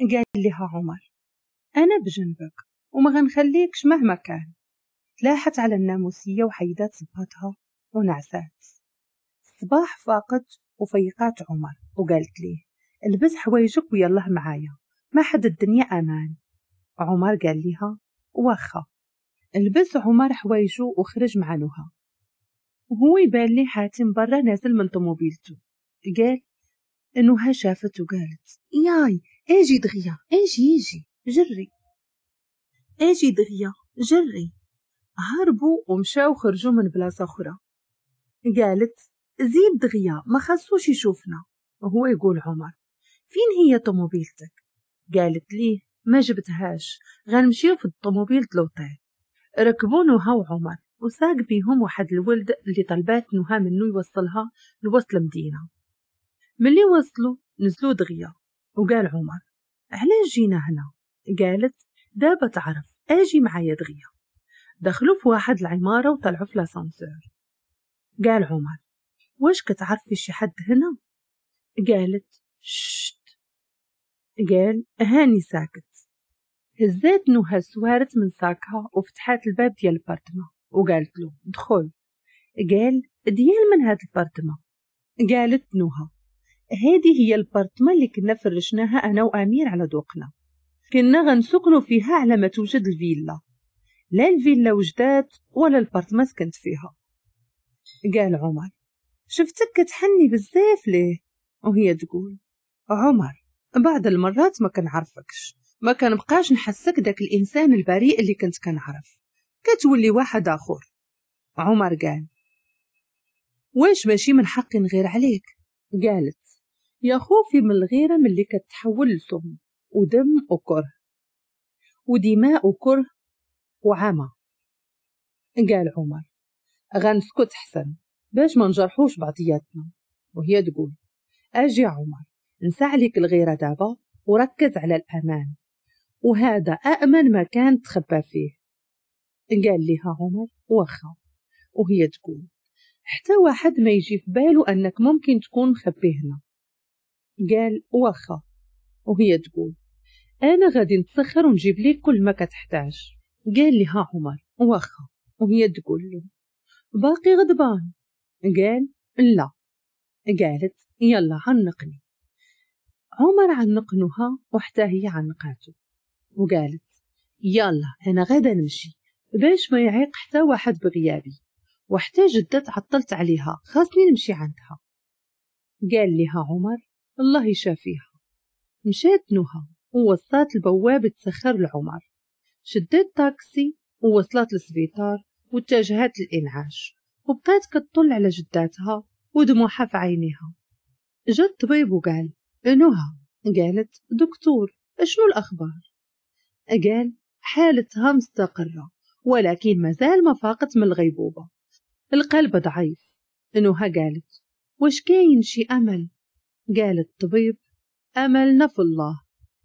قال لها عمر أنا بجنبك وما غنخليكش مهما كان تلاحت على الناموسية وحيدات صباطها ونعسات الصباح فاقت وفيقات عمر وقالت ليه البس حوايجك ويالله معايا ما حد الدنيا أمان عمر قال لها واخا البس عمر حوايجو وخرج مع نهى وهو يبان لي حاتم برا نازل من طوموبيلته قال انها شافت وقالت ياي اجي دغيا اجي اجي جري اجي دغيا جري هربوا ومشاو خرجوا من بلاصة أخرى قالت زيد دغيا ما خاصوش يشوفنا هو يقول عمر فين هي طوموبيلتك قالت ليه ما جبتهاش غنمشيو في الطوموبيل لوطيل ركبوا نوها وعمر وساق بيهم واحد الولد اللي طلبات نوها منو يوصلها لوسط المدينة ملي وصلوا نزلوا دغيا وقال عمر علاش جينا هنا قالت دابا تعرف اجي معايا دغيا دخلوا في واحد العمارة وطلعوا في لاسانسور قال عمر واش كتعرفي شي حد هنا قالت شت قال هاني ساكت هزات نهى سوارت من ساكها وفتحات الباب ديال البارتما وقالت له دخل قال ديال من هاد البارتما قالت نهى هذه هي البارتمان اللي كنا فرشناها أنا وأمير على دوقنا كنا غنسكنو فيها على ما توجد الفيلا لا الفيلا وجدات ولا البارتما سكنت فيها قال عمر شفتك كتحني بزاف ليه وهي تقول عمر بعض المرات ما كنعرفكش ما كنبقاش نحسك داك الانسان البريء اللي كنت كنعرف كتولي واحد اخر عمر قال واش ماشي من حقي نغير عليك قالت يا خوفي من من اللي كتحول لسم ودم وكره ودماء وكره وعمى قال عمر غنسكت حسن باش ما نجرحوش بعضياتنا وهي تقول اجي يا عمر نسع عليك الغيره دابا وركز على الامان وهذا أأمن مكان تخبى فيه قال لها عمر واخا وهي تقول حتى واحد ما يجي في بالو أنك ممكن تكون مخبي هنا قال واخا وهي تقول أنا غادي نتسخر ونجيب ليك كل ما كتحتاج قال لها عمر واخا وهي تقول له باقي غضبان قال لا قالت يلا عنقني عمر عنقنها وحتى هي عنقاته وقالت يلا أنا غدا نمشي باش ما يعيق حتى واحد بغيابي وحتى جدة عطلت عليها خاصني نمشي عندها قال لها عمر الله يشافيها مشات نهى ووصلت البوابة سخر العمر شدت تاكسي ووصلت للسبيطار واتجهت للإنعاش وبقيت كتطل على جداتها ودموعها في عينيها جا الطبيب وقال إيه نهى قالت دكتور شنو الأخبار قال حالتها مستقرة ولكن مازال ما فاقت من الغيبوبة القلب ضعيف إيه نهى قالت واش كاين شي أمل قال الطبيب أملنا في الله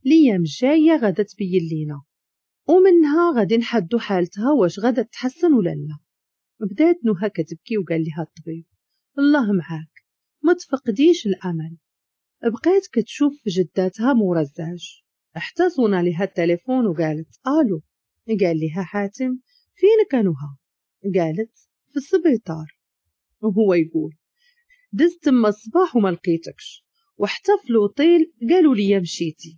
ليام جاية غدت تبين لينا ومنها غادي نحدو حالتها واش غدا تحسن ولا لا بدات نهى كتبكي وقال لها الطبيب الله معاك ما تفقديش الأمل بقيت كتشوف في جداتها مورا الزعج حتى صونا لها التليفون وقالت الو قال لها حاتم فين كانوها قالت في السبيطار وهو يقول دزت تما الصباح وما لقيتكش في طيل قالوا لي مشيتي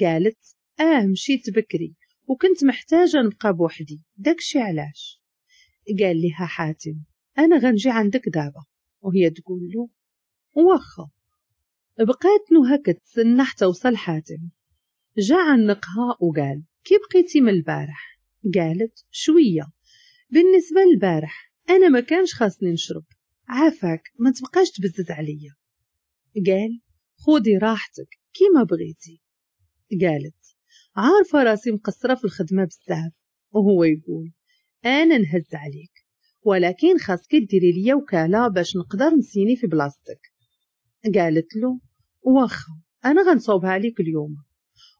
قالت آه مشيت بكري وكنت محتاجة نبقى بوحدي داكشي علاش قال لها حاتم أنا غنجي عندك دابا وهي تقول له واخا بقات نهكة تسنى حتى وصل حاتم جا عنقها وقال كي بقيتي من البارح قالت شوية بالنسبة للبارح أنا ما كانش خاصني نشرب عافاك ما تبقاش تبزد عليا قال خودي راحتك كيما بغيتي قالت عارفة راسي مقصرة في الخدمة بزاف وهو يقول أنا نهز عليك ولكن خاصك ديري ليا وكالة باش نقدر نسيني في بلاصتك قالت له واخا أنا غنصوبها عليك اليوم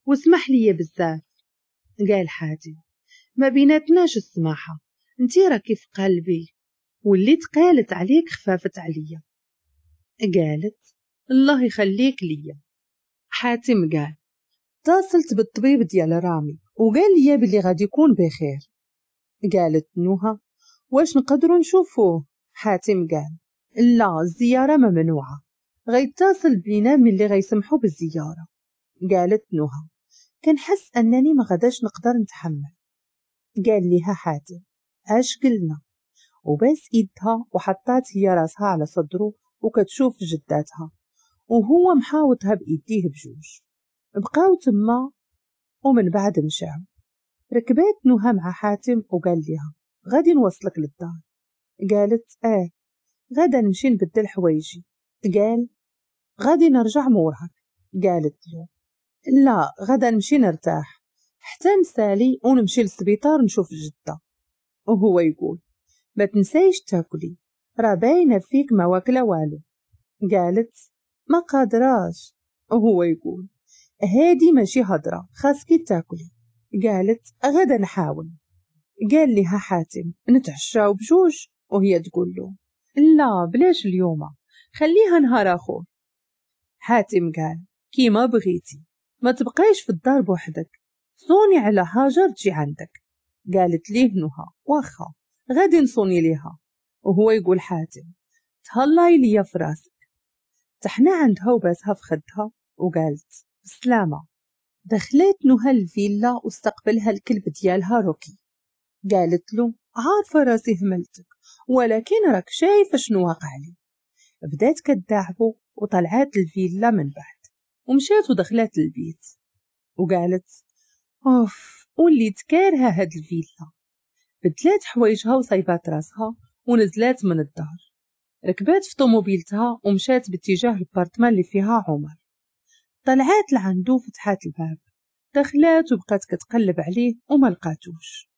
واسمح لي بزاف قال حاتي ما بيناتناش السماحة انتي راكي في قلبي واللي تقالت عليك خفافت عليا قالت الله يخليك ليا حاتم قال اتصلت بالطبيب ديال رامي وقال لي بلي غادي يكون بخير قالت نوها واش نقدروا نشوفوه حاتم قال لا الزيارة ممنوعة غيتصل بينا من اللي غيسمحوا بالزيارة قالت نوها كنحس أنني ما غداش نقدر نتحمل قال ليها حاتم اش قلنا وبس إيدها وحطات هي راسها على صدره وكتشوف جداتها وهو محاوطها بإيديه بجوج بقاو تما ومن بعد مشاو ركبات نهى مع حاتم وقال لها غادي نوصلك للدار قالت اه غدا نمشي نبدل حوايجي قال غادي نرجع مورهك قالت له لا غدا نمشي نرتاح حتى نسالي ونمشي للسبيطار نشوف جدة وهو يقول ما تنسيش تاكلي راه باينه فيك ما واكله والو قالت ما قادراش وهو يقول هادي ماشي هضرة خاصك تاكلي قالت غدا نحاول قال لها حاتم نتعشاو بجوج وهي تقول له لا بلاش اليوم خليها نهار اخر حاتم قال كيما بغيتي ما تبقايش في الدار بوحدك صوني على هاجر تجي عندك قالت ليه نهى واخا غادي نصوني ليها وهو يقول حاتم تهلاي ليا في تحنا عند هوبتها فخدها وقالت بسلامة دخلت نهى الفيلا واستقبلها الكلب ديالها روكي قالت له عارفة راسي هملتك ولكن راك شايفة شنو واقع لي بدات كتداعبو وطلعات الفيلا من بعد ومشات ودخلت البيت وقالت اوف وليت كارها هاد الفيلا بدلات حوايجها وصيفات راسها ونزلات من الدار ركبات في طوموبيلتها ومشات باتجاه البارتمان اللي فيها عمر طلعات لعندو فتحات الباب دخلات وبقات كتقلب عليه وما لقاتوش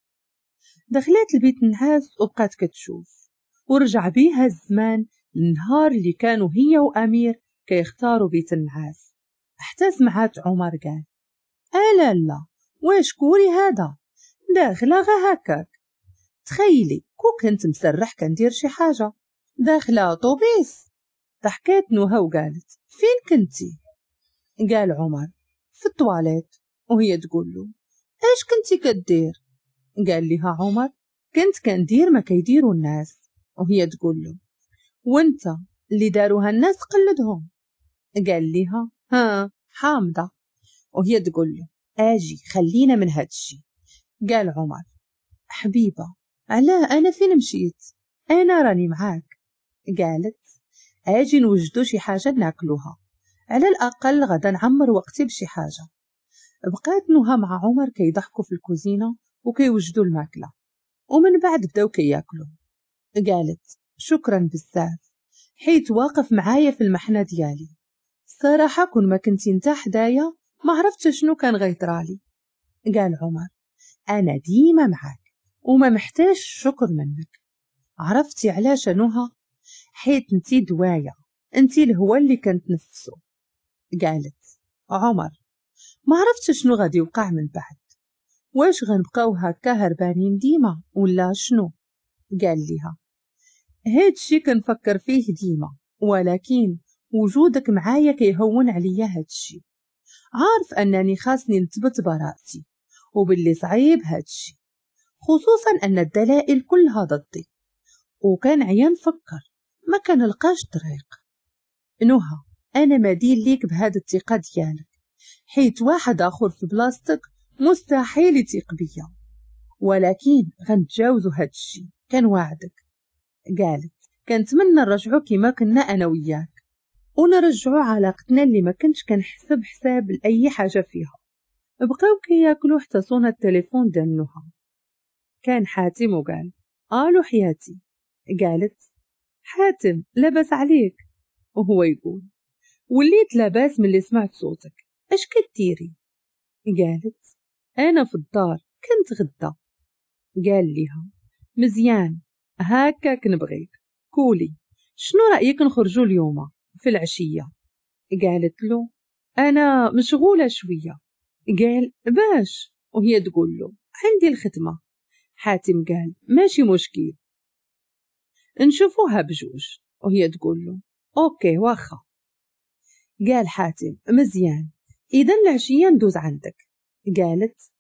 دخلات البيت النعاس وبقات كتشوف ورجع بيها الزمان النهار اللي كانوا هي وأمير كيختاروا بيت النعاس حتى سمعات عمر قال ألا لا واش كوري هذا داخلة غا هكاك تخيلي كو كنت مسرح كندير شي حاجة داخلة طوبيس ضحكات نهى وقالت فين كنتي قال عمر في التواليت وهي تقول له ايش كنتي كدير قال لها عمر كنت كندير ما كيديروا الناس وهي تقول له وانت اللي داروها الناس قلدهم قال لها ها حامضة وهي تقول له اجي خلينا من هاد الشي قال عمر حبيبة علاه انا فين مشيت انا راني معاك قالت أجي نوجدو شي حاجة ناكلوها على الأقل غدا نعمر وقتي بشي حاجة بقات نهى مع عمر كيضحكوا في الكوزينة وكيوجدوا الماكلة ومن بعد بداو كياكلوا قالت شكرا بزاف حيت واقف معايا في المحنة ديالي صراحة كون ما كنتي نتا حدايا ما عرفتش شنو كان غيطرالي قال عمر أنا ديما معاك وما محتاج شكر منك عرفتي علاش نهى حيت انتي دواية انتي الهوى اللي نفسه قالت عمر ما عرفتش شنو غادي يوقع من بعد واش غنبقاو هكا هربانين ديما ولا شنو قال ليها هادشي كنفكر فيه ديما ولكن وجودك معايا كيهون عليا هادشي عارف انني خاصني نثبت براءتي وباللي صعيب هادشي خصوصا ان الدلائل كلها ضدي وكان عيان فكر ما لقاش طريق نوها انا مدين ليك بهذا الثقه ديالك يعني. حيت واحد اخر في بلاصتك مستحيل يثق بيا ولكن غنتجاوزو هاد الشي كان وعدك قالت كنتمنى نرجعو كيما كنا انا وياك ونرجعو علاقتنا اللي ما كنتش كنحسب حساب لاي حاجه فيها بقاو كياكلو حتى صونا التليفون ديال نهى كان حاتم وقال الو حياتي قالت حاتم لبس عليك وهو يقول وليت لاباس من اللي سمعت صوتك اش كتيري قالت انا في الدار كنت غدا قال ليها مزيان هكاك نبغيك قولي شنو رايك نخرجوا اليوم في العشيه قالت له انا مشغوله شويه قال باش وهي تقول له عندي الخدمه حاتم قال ماشي مشكل نشوفوها بجوج وهي تقول له أوكي واخا قال حاتم مزيان إذا العشية ندوز عندك قالت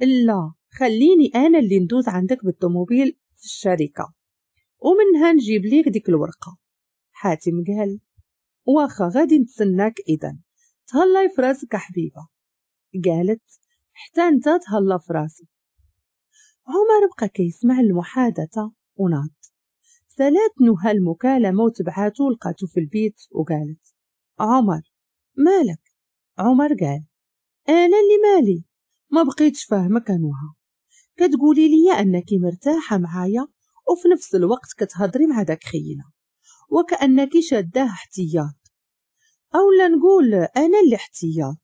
لا خليني أنا اللي ندوز عندك بالطوموبيل في الشركة ومنها نجيب ليك ديك الورقة حاتم قال واخا غادي نتسناك إذا تهلاي فراسك حبيبة قالت حتى انت تهلا فراسي عمر بقى كيسمع المحادثة وناط ثلاث نهى المكالمة وتبعاته لقاته في البيت وقالت عمر مالك عمر قال أنا اللي مالي ما بقيتش فاهمك نهى كتقولي لي أنك مرتاحة معايا وفي نفس الوقت كتهضري مع داك خينا وكأنك شاداه احتياط لا نقول أنا اللي احتياط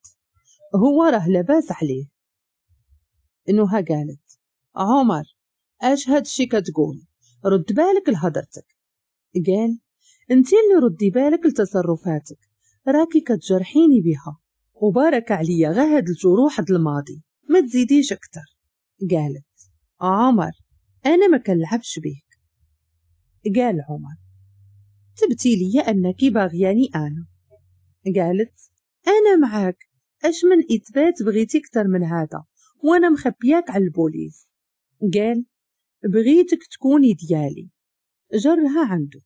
هو راه لاباس عليه نهى قالت عمر اش هادشي كتقول رد بالك لهدرتك قال انت اللي ردي بالك لتصرفاتك راكي كتجرحيني بها وبارك عليا غا هاد الجروح د الماضي ما تزيديش اكتر قالت عمر انا ما كنلعبش بيك قال عمر تبتي لي انك باغياني انا قالت انا معاك اش من اثبات بغيتي اكتر من هذا وانا مخبياك على البوليس قال بغيتك تكوني ديالي جرها عنده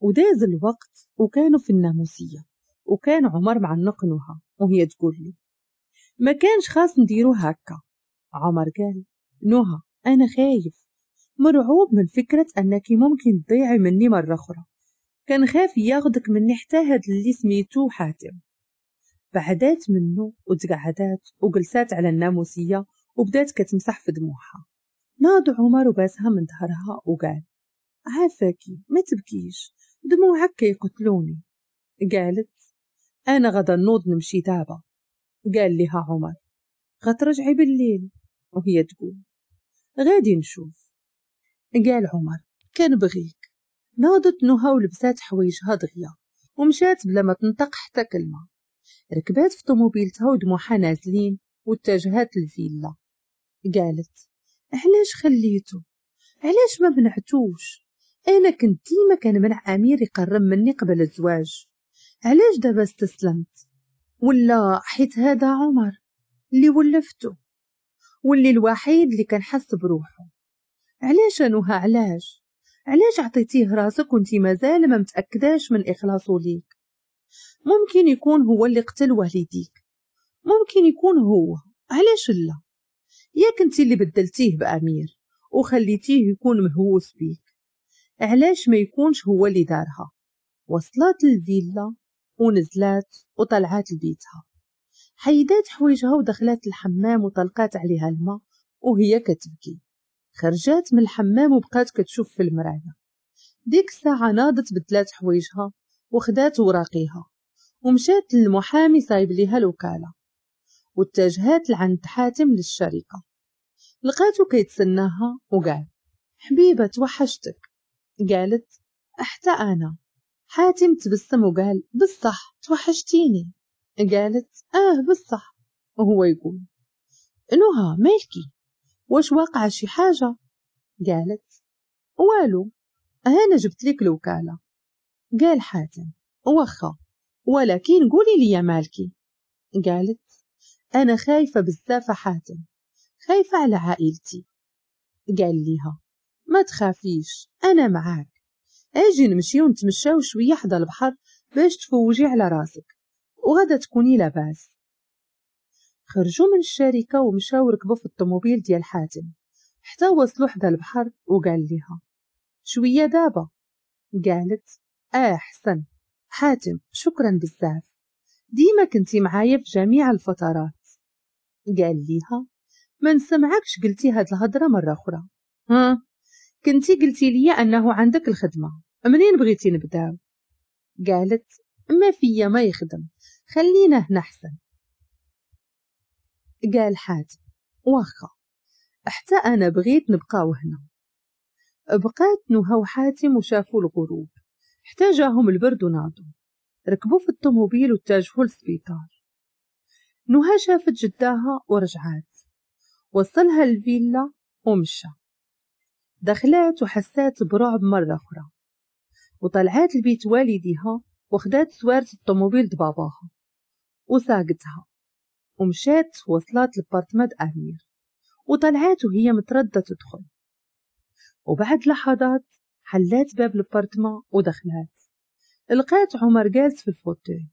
وداز الوقت وكانوا في الناموسية وكان عمر معنقنوها وهي تقول لي ما كانش خاص نديرو هكا عمر قال نهى أنا خايف مرعوب من فكرة أنك ممكن تضيعي مني مرة أخرى كان خاف ياخدك مني حتى هاد اللي سميتو حاتم بعدات منه وتقعدات وجلسات على الناموسية وبدات كتمسح في دموعها ناض عمر وباسها من ظهرها وقال عافاكي ما تبكيش دموعك كيقتلوني قالت أنا غدا نوض نمشي دابا قال لها عمر غترجعي بالليل وهي تقول غادي نشوف قال عمر كنبغيك ناضت نهى ولبسات حوايجها دغيا ومشات بلا ما تنطق حتى كلمة ركبات في طوموبيلتها ودموعها نازلين واتجهت للفيلا قالت علاش خليتو علاش ما منعتوش انا كنت ديما كنمنع امير يقرب مني قبل الزواج علاش دابا استسلمت ولا حيت هذا عمر اللي ولفتو واللي الوحيد اللي كان حس علاش انوها علاش علاش عطيتيه راسك وانتي مازال ما متاكداش من اخلاصه ليك ممكن يكون هو اللي قتل والديك ممكن يكون هو علاش لا ياك انت اللي بدلتيه بأمير وخليتيه يكون مهووس بيك علاش ما يكونش هو اللي دارها وصلت الفيلا ونزلات وطلعات لبيتها حيدات حويجها ودخلات الحمام وطلقات عليها الماء وهي كتبكي خرجات من الحمام وبقات كتشوف في المراية ديك الساعة ناضت بدلات حويجها وخدات وراقيها ومشات للمحامي صايب ليها الوكالة واتجهات لعند حاتم للشركة لقاتو كيتسناها وقال حبيبة توحشتك قالت حتى أنا حاتم تبسم وقال بصح توحشتيني قالت آه بصح وهو يقول نهى مالكي واش واقع شي حاجة قالت والو أنا جبت لك الوكالة قال حاتم وخا ولكن قولي لي مالكي قالت أنا خايفة بزاف حاتم خايفة على عائلتي قال ليها ما تخافيش أنا معاك أجي نمشي ونتمشاو شوية حدا البحر باش تفوجي على راسك وغدا تكوني لاباس خرجوا من الشركة ومشاو ركبوا في الطوموبيل ديال حاتم حتى وصلوا حدا البحر وقال ليها شوية دابا قالت آه حسن حاتم شكرا بزاف ديما كنتي معايا في جميع الفترات قال ليها ما نسمعكش قلتي هاد الهضرة مرة أخرى ها كنتي قلتي لي أنه عندك الخدمة منين بغيتي نبداو قالت ما فيا ما يخدم خلينا هنا حسن قال حاتم واخا حتى أنا بغيت نبقاو هنا بقات نهى وحاتم وشافوا الغروب احتاجهم البرد وناضوا ركبوا في الطوموبيل واتجهوا للسبيطار نهى شافت جداها ورجعات وصلها الفيلا ومشى دخلات وحسات برعب مرة أخرى وطلعت لبيت والديها وخدات سوارة الطوموبيل دباباها وساقتها ومشات وصلت لبارتمد أمير وطلعت وهي متردة تدخل وبعد لحظات حلات باب البارتما ودخلات لقيت عمر جالس في الفوتيه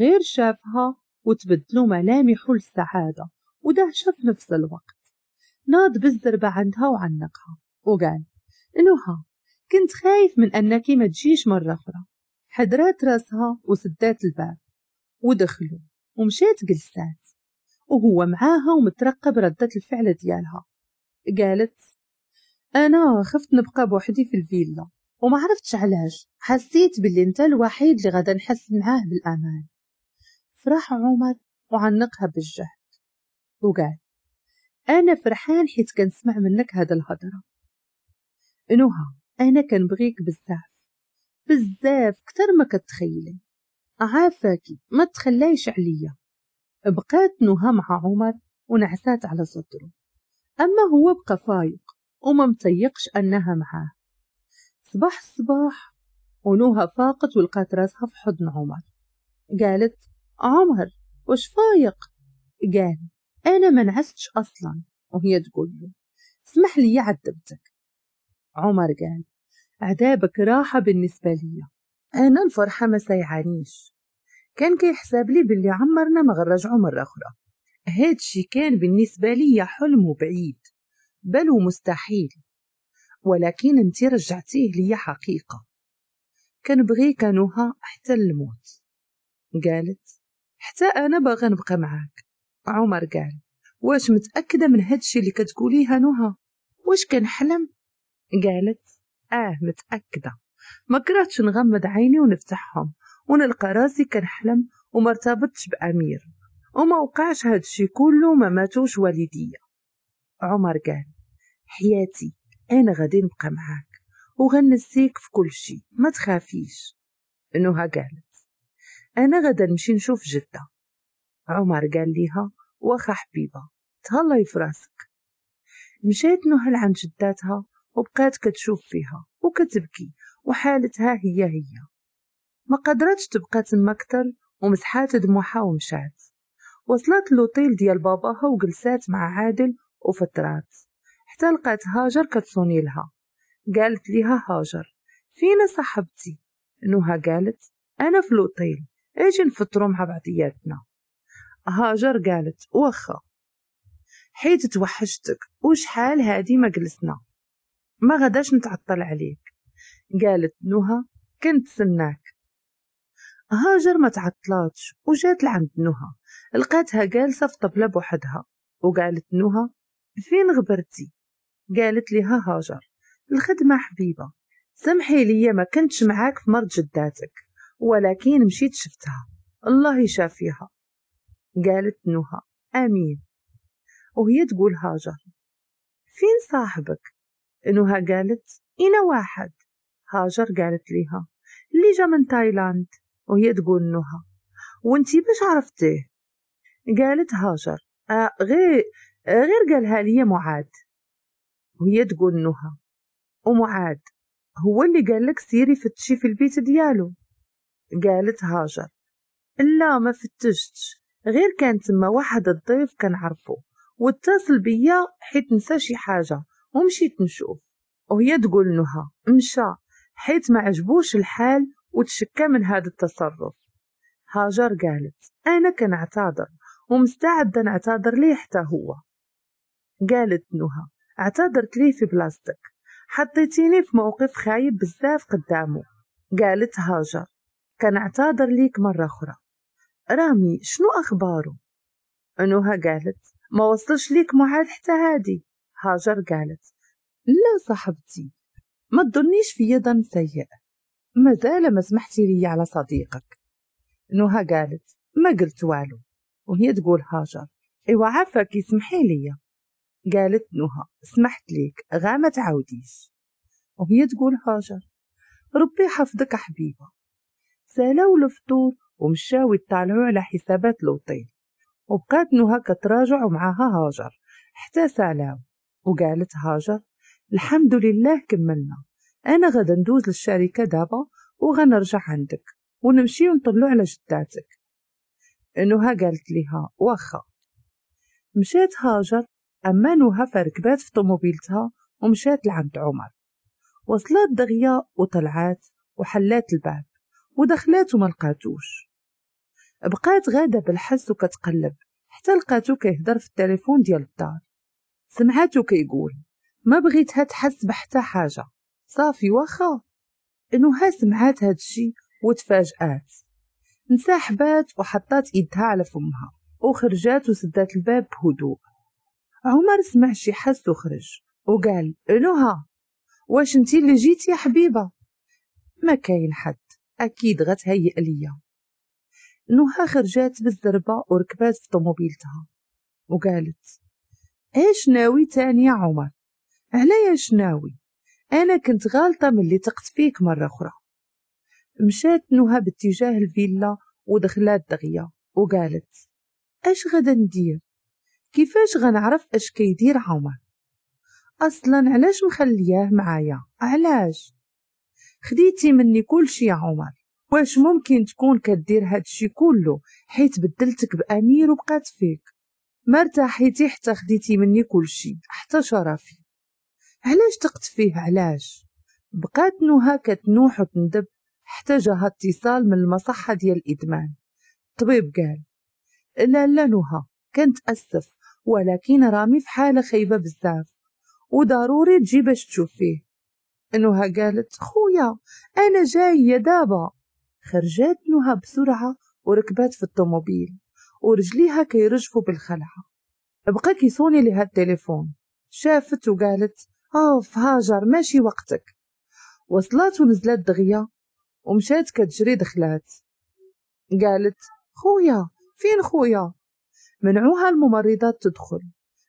غير شافها وتبدلوا ملامحه السعادة ودهشة في نفس الوقت ناض بالزربة عندها وعنقها وقال إلوها كنت خايف من أنك ما تجيش مرة أخرى حدرات راسها وسدات الباب ودخلوا ومشيت جلسات وهو معاها ومترقب ردة الفعل ديالها قالت أنا خفت نبقى بوحدي في الفيلا وما عرفتش علاش حسيت باللي انت الوحيد اللي غادا نحس معاه بالامان فراح عمر وعنقها بالجهد وقال أنا فرحان حيت كنسمع منك هاد الهضرة إنوها أنا كنبغيك بزاف بزاف كتر ما كتخيلي عافاكي ما تخليش عليا بقات نوها مع عمر ونعسات على صدره أما هو بقى فايق وما متيقش أنها معاه صباح الصباح ونوها فاقت ولقات راسها في حضن عمر قالت عمر وش فايق قال أنا ما نعستش أصلا وهي تقول له اسمح لي عذبتك عمر قال عذابك راحة بالنسبة لي أنا الفرحة ما سيعانيش كان كيحسب لي باللي عمرنا ما غنرجعو مرة أخرى هادشي كان بالنسبة لي حلم بعيد بل ومستحيل ولكن انت رجعتيه لي حقيقة كنبغيك نهى حتى الموت قالت حتى أنا باغا نبقى معاك عمر قال واش متأكدة من هادشي اللي كتقوليها نهى واش كنحلم قالت آه متأكدة ما كرهتش نغمض عيني ونفتحهم ونلقى راسي كنحلم وما ارتبطتش بأمير وما وقعش هادشي كله ما ماتوش والديا عمر قال حياتي أنا غادي نبقى معاك وغنسيك في كل شي ما تخافيش نهى قالت أنا غدا نمشي نشوف جدة عمر قال ليها واخا حبيبة تهلاي في راسك مشات نهل عند جداتها وبقات كتشوف فيها وكتبكي وحالتها هي هي ما قدرتش تبقى تما كتر ومسحات دموعها ومشات وصلت لوطيل ديال باباها وجلسات مع عادل وفترات حتى لقات هاجر كتصوني لها قالت ليها هاجر فين صاحبتي نوها قالت انا في لوطيل اجي نفطروا مع بعضياتنا هاجر قالت واخا حيت توحشتك وشحال هادي ما جلسنا ما غداش نتعطل عليك قالت نهى سناك هاجر ما تعطلاتش وجات لعند نهى لقاتها جالسة في طبلة بوحدها وقالت نهى فين غبرتي قالت لها هاجر الخدمة حبيبة سمحي لي ما كنتش معاك في مرض جداتك ولكن مشيت شفتها الله يشافيها قالت نهى آمين وهي تقول هاجر فين صاحبك نهى قالت انا واحد هاجر قالت ليها اللي جا من تايلاند وهي تقول نهى وانتي باش عرفتيه قالت هاجر آه غير غير قالها لي معاد وهي تقول نهى ومعاد هو اللي قال لك سيري فتشي في البيت ديالو قالت هاجر لا ما فتشتش غير كان تما واحد الضيف كنعرفو واتصل بيا حيت نسى شي حاجة ومشيت نشوف وهي تقول نها مشى حيت ما عجبوش الحال وتشكى من هذا التصرف هاجر قالت أنا كنعتذر ومستعدة نعتذر ليه حتى هو قالت نها اعتذرت ليه في بلاصتك حطيتيني في موقف خايب بزاف قدامه قالت هاجر كان اعتذر ليك مرة أخرى رامي شنو أخباره؟ أنوها قالت ما وصلش ليك معاد حتى هادي هاجر قالت لا صاحبتي ما تظنيش في ظن سيء مازال ما سمحتي لي على صديقك نوها قالت ما قلت والو وهي تقول هاجر ايوا عافاك سمحي لي قالت نوها سمحت ليك غا عوديش وهي تقول هاجر ربي يحفظك حبيبة سالوا لفتو ومشاو يطالعوا على حسابات لوطي وبقات نهى كتراجع معاها هاجر حتى سالاو وقالت هاجر الحمد لله كملنا انا غدا ندوز للشركه دابا وغنرجع عندك ونمشي ونطلع على جداتك نهى قالت لها واخا مشات هاجر اما نهى فركبات في طوموبيلتها ومشات لعند عمر وصلت دغيا وطلعات وحلات الباب ودخلات وما لقاتوش بقات غادة بالحس وكتقلب حتى لقاتو كيهضر في التليفون ديال الدار سمعاتو كيقول ما بغيتها تحس بحتى حاجة صافي واخا ها سمعات هادشي وتفاجأت انسحبات وحطات ايدها على فمها وخرجات وسدات الباب بهدوء عمر سمع شي حس وخرج وقال انوها واش انتي اللي جيتي يا حبيبة ما كاين حد أكيد غتهيئ ليا نوها خرجات بالزربة وركبات في طوموبيلتها وقالت ايش ناوي تاني يا عمر عليا اش ناوي انا كنت غالطة من اللي تقت فيك مرة اخرى مشات نوها باتجاه الفيلا ودخلات دغية وقالت اش غدا ندير كيفاش غنعرف اش كيدير عمر اصلا علاش مخلياه معايا علاش خديتي مني كلشي يا عمر واش ممكن تكون كدير هادشي كله حيت بدلتك بامير وبقات فيك ما ارتاحيتي حتى خديتي مني كلشي حتى شرفي علاش تقت فيه علاش بقات نهى كتنوح وتندب حتى جاها اتصال من المصحة ديال الإدمان الطبيب قال لا لا نهى كنت أسف ولكن رامي في حالة خايبة بزاف وضروري تجي باش تشوفيه أنها قالت خويا أنا جاية دابا خرجت نهى بسرعة وركبت في الطوموبيل ورجليها كيرجفوا بالخلعة بقى كيصوني لها التليفون شافت وقالت اوف آه، هاجر ماشي وقتك وصلت ونزلت دغيا ومشات كتجري دخلات قالت خويا فين خويا منعوها الممرضات تدخل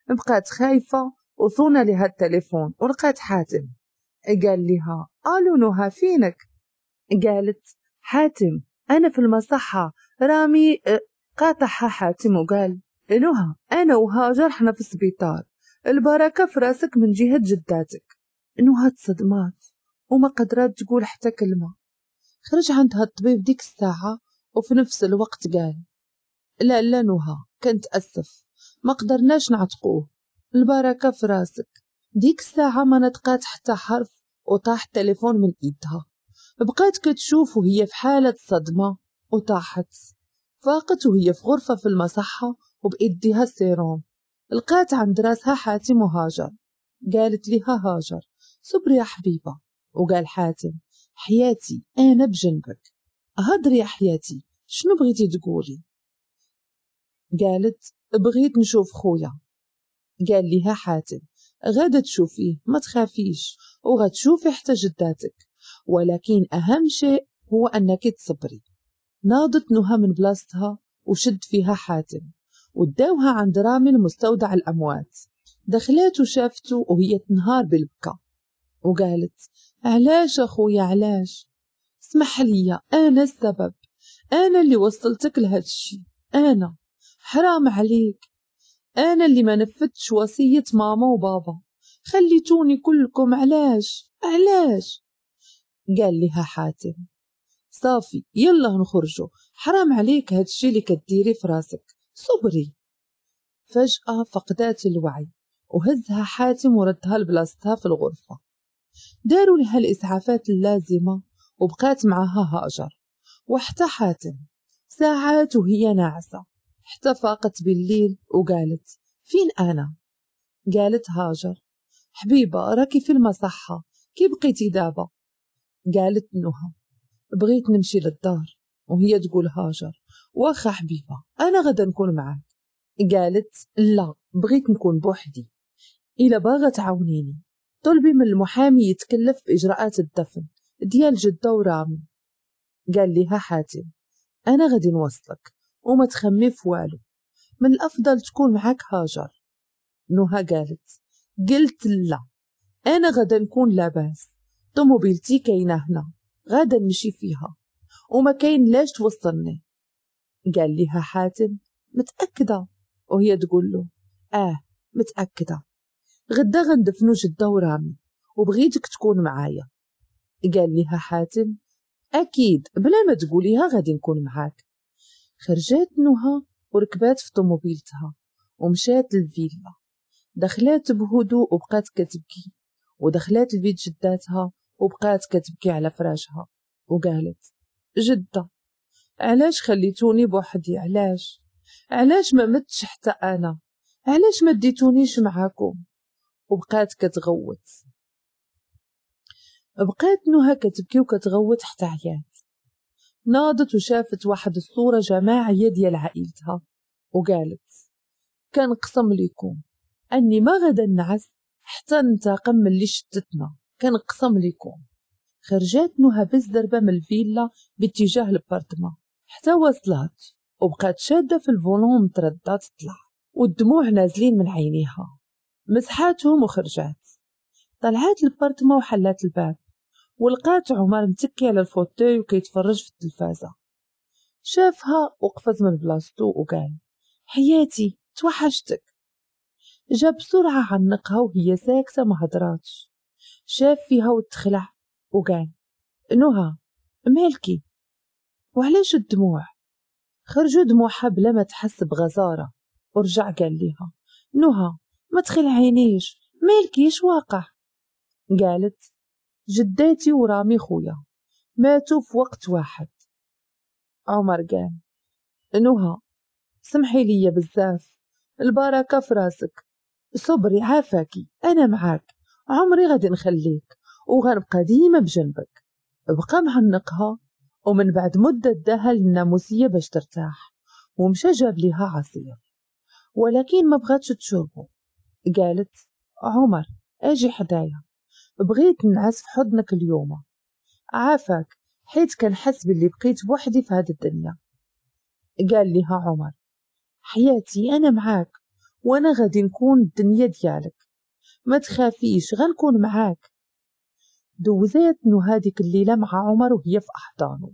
بقات خايفة وصونا لها التليفون ولقات حاتم قال لها قالوا نها فينك قالت حاتم أنا في المصحة رامي آه، قاطعها حاتم وقال نها أنا وها جرحنا في السبيطار البركة في راسك من جهة جداتك نها تصدمات وما قدرات تقول حتى كلمة خرج عندها الطبيب ديك الساعة وفي نفس الوقت قال لا لا نها كنت أسف ما قدرناش نعتقوه البركة في راسك ديك الساعة ما نطقات حتى حرف وطاح التليفون من إيدها بقات كتشوف وهي في حالة صدمة وطاحت فاقت وهي في غرفة في المصحة وبإيديها السيروم لقات عند راسها حاتم وهاجر قالت لها هاجر صبر يا حبيبة وقال حاتم حياتي أنا بجنبك هدري يا حياتي شنو بغيتي تقولي قالت بغيت نشوف خويا قال لها حاتم غادا تشوفيه ما تخافيش وغتشوفي حتى جداتك ولكن أهم شيء هو أنك تصبري ناضت نهى من بلاصتها وشد فيها حاتم وداوها عند رامي المستودع الأموات دخلات وشافته وهي تنهار بالبكا وقالت علاش أخويا علاش اسمح لي أنا السبب أنا اللي وصلتك لهذا الشيء أنا حرام عليك أنا اللي ما نفذتش وصية ماما وبابا خليتوني كلكم علاش علاش قال لها حاتم صافي يلا نخرجوا حرام عليك هادشي اللي كديري في راسك صبري فجأة فقدات الوعي وهزها حاتم وردها لبلاصتها في الغرفة داروا لها الإسعافات اللازمة وبقات معها هاجر وحتى حاتم ساعات وهي ناعسة حتى فاقت بالليل وقالت فين أنا؟ قالت هاجر حبيبة راكي في المصحة كي بقيتي دابا؟ قالت نهى بغيت نمشي للدار وهي تقول هاجر واخا حبيبة أنا غدا نكون معاك قالت لا بغيت نكون بوحدي إلا باغا تعاونيني طلبي من المحامي يتكلف بإجراءات الدفن ديال جدة ورامي قال لها حاتم أنا غادي نوصلك وما تخمي في والو من الافضل تكون معاك هاجر نوها قالت قلت لا انا غدا نكون لاباس طوموبيلتي كاينه هنا غدا نمشي فيها وما كاين لاش توصلني قال لها حاتم متاكده وهي تقول له اه متاكده غدا غندفنو جده ورامي وبغيتك تكون معايا قال لها حاتم اكيد بلا ما تقوليها غادي نكون معاك خرجت نهى وركبات في طوموبيلتها ومشات للفيلا دخلات بهدوء وبقات كتبكي ودخلات لبيت جداتها وبقات كتبكي على فراشها وقالت جدة علاش خليتوني بوحدي علاش علاش ما متش حتى أنا علاش ما ديتونيش معاكم وبقات كتغوت بقات نهى كتبكي وكتغوت حتى عيات ناضت وشافت واحد الصورة جماعية ديال عائلتها وقالت كان قسم ليكم أني ما غدا نعس حتى ننتقم من اللي شتتنا كان قسم ليكم خرجات نهى بالزربة من الفيلا باتجاه البارتما حتى وصلت وبقات شادة في الفولون متردة تطلع والدموع نازلين من عينيها مسحاتهم وخرجت طلعت البارتما وحلات الباب ولقات عمر متكي على الفوتوي وكيتفرج في التلفازة شافها وقفز من بلاصتو وقال حياتي توحشتك جا بسرعة عنقها وهي ساكتة ما هدراتش شاف فيها وتخلع وقال نهى مالكي وعلاش الدموع خرجوا دموعها بلا ما تحس بغزارة ورجع قال ليها نهى ما تخلعينيش مالكي اش واقع قالت جداتي ورامي خويا ماتوا في وقت واحد عمر قال نهى سمحي لي بزاف البركة في راسك صبري عافاكي أنا معاك عمري غادي نخليك وغنبقى ديما بجنبك بقى معنقها ومن بعد مدة داها للناموسية باش ترتاح ومشى جاب ليها عصير ولكن ما بغاتش تشربه قالت عمر اجي حدايا بغيت نعس في حضنك اليوم عافاك حيت كنحس باللي بقيت بوحدي في هاد الدنيا قال ليها عمر حياتي انا معاك وانا غادي نكون الدنيا ديالك ما تخافيش غنكون معاك دوزات هاديك الليلة مع عمر وهي في أحضانه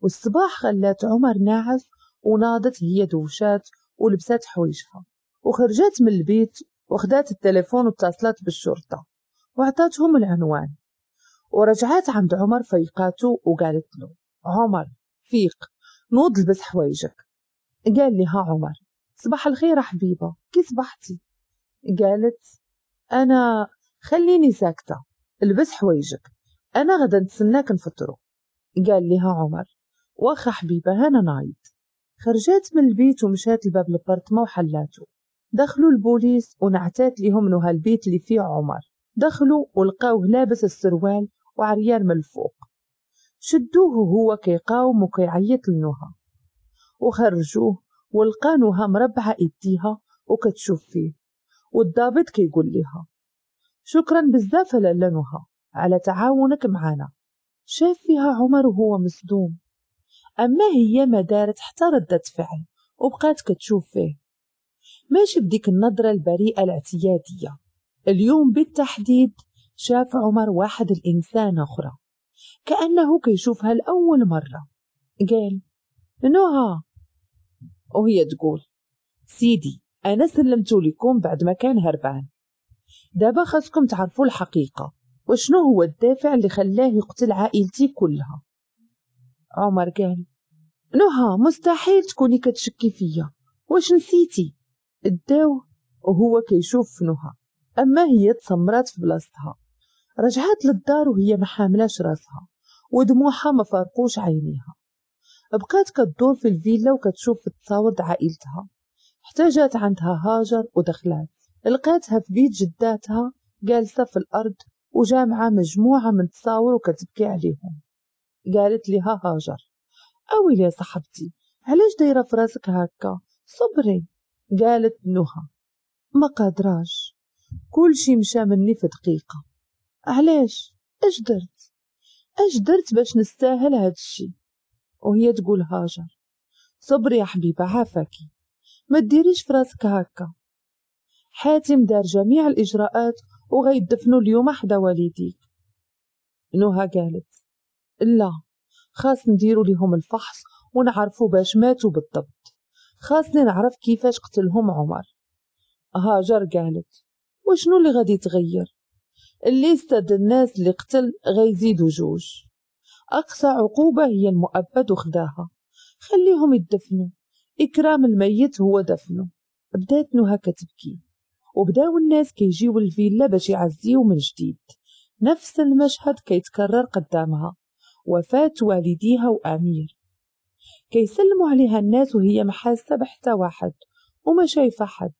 والصباح خلات عمر ناعس وناضت هي دوشات ولبسات حويجها وخرجت من البيت وخدات التليفون واتصلت بالشرطة وعطاتهم العنوان ورجعات عند عمر فيقاتو وقالت له عمر فيق نوض لبس حوايجك قال لي ها عمر صباح الخير حبيبة كي صبحتي قالت أنا خليني ساكتة البس حوايجك أنا غدا نتسناك نفطرو قال لي ها عمر واخا حبيبة هانا نايض خرجات من البيت ومشات لباب البرطمة وحلاتو دخلوا البوليس ونعتات لهم نهى البيت اللي فيه عمر دخلوا ولقاوه لابس السروال وعريان من الفوق شدوه هو كيقاوم وكيعيط لنها وخرجوه ولقانوها مربعة ايديها وكتشوف فيه والضابط كيقول لها شكرا بزاف لنها على تعاونك معانا شاف فيها عمر وهو مصدوم أما هي ما دارت حتى ردت فعل وبقات كتشوف فيه ماشي بديك النظرة البريئة الاعتيادية اليوم بالتحديد شاف عمر واحد الإنسان أخرى كأنه كيشوفها لأول مرة قال نوها وهي تقول سيدي أنا سلمتو لكم بعد ما كان هربان دابا خاصكم تعرفوا الحقيقة وشنو هو الدافع اللي خلاه يقتل عائلتي كلها عمر قال نهى مستحيل تكوني كتشكي فيا واش نسيتي الداو وهو كيشوف نهى أما هي تسمرات في بلاصتها رجعت للدار وهي ما حاملاش راسها ودموعها ما فارقوش عينيها بقات كتدور في الفيلا وكتشوف في التصاور عائلتها احتاجت عندها هاجر ودخلات لقاتها في بيت جداتها جالسة في الأرض وجامعة مجموعة من تصاور وكتبكي عليهم قالت لها هاجر أويلي يا صاحبتي علاش دايرة في راسك هكا صبري قالت نهى ما قادراش كل شي مشى مني في دقيقة علاش اش درت اش درت باش نستاهل هاد الشي وهي تقول هاجر صبري يا حبيبة عافاكي ما تديريش في راسك هكا حاتم دار جميع الإجراءات وغيدفنوا اليوم حدا والديك نوها قالت لا خاص نديروا لهم الفحص ونعرفوا باش ماتوا بالضبط خاصني نعرف كيفاش قتلهم عمر هاجر قالت وشنو اللي غادي يتغير الليستة د الناس اللي قتل غيزيدوا جوج أقصى عقوبة هي المؤبد وخداها خليهم يدفنوا إكرام الميت هو دفنه بدات نهى كتبكي وبداو الناس كيجيو الفيلا باش يعزيو من جديد نفس المشهد كيتكرر قدامها وفاة والديها وأمير كيسلموا عليها الناس وهي محاسة بحتى واحد وما شايفة حد